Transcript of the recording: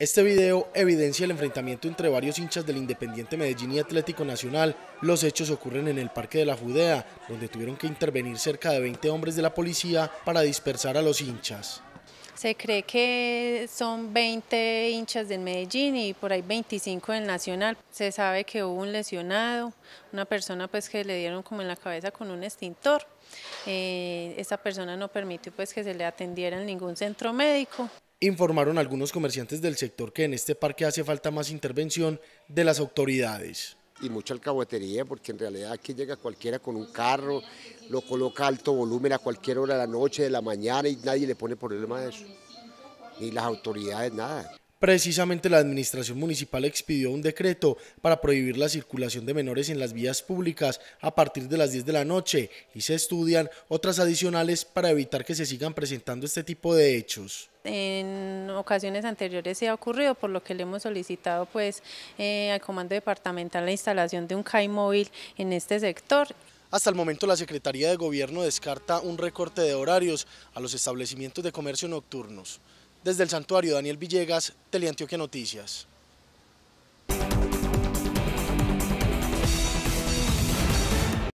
Este video evidencia el enfrentamiento entre varios hinchas del Independiente Medellín y Atlético Nacional. Los hechos ocurren en el Parque de la Judea, donde tuvieron que intervenir cerca de 20 hombres de la policía para dispersar a los hinchas. Se cree que son 20 hinchas del Medellín y por ahí 25 del Nacional. Se sabe que hubo un lesionado, una persona pues que le dieron como en la cabeza con un extintor. Eh, esa persona no permitió pues que se le atendiera en ningún centro médico informaron algunos comerciantes del sector que en este parque hace falta más intervención de las autoridades. Y mucha alcahuetería, porque en realidad aquí llega cualquiera con un carro, lo coloca alto volumen a cualquier hora de la noche, de la mañana, y nadie le pone problema a eso. Ni las autoridades, nada. Precisamente la Administración Municipal expidió un decreto para prohibir la circulación de menores en las vías públicas a partir de las 10 de la noche y se estudian otras adicionales para evitar que se sigan presentando este tipo de hechos en ocasiones anteriores se ha ocurrido, por lo que le hemos solicitado pues eh, al Comando Departamental la instalación de un CAI móvil en este sector. Hasta el momento la Secretaría de Gobierno descarta un recorte de horarios a los establecimientos de comercio nocturnos. Desde el santuario, Daniel Villegas, Teleantioquia Noticias.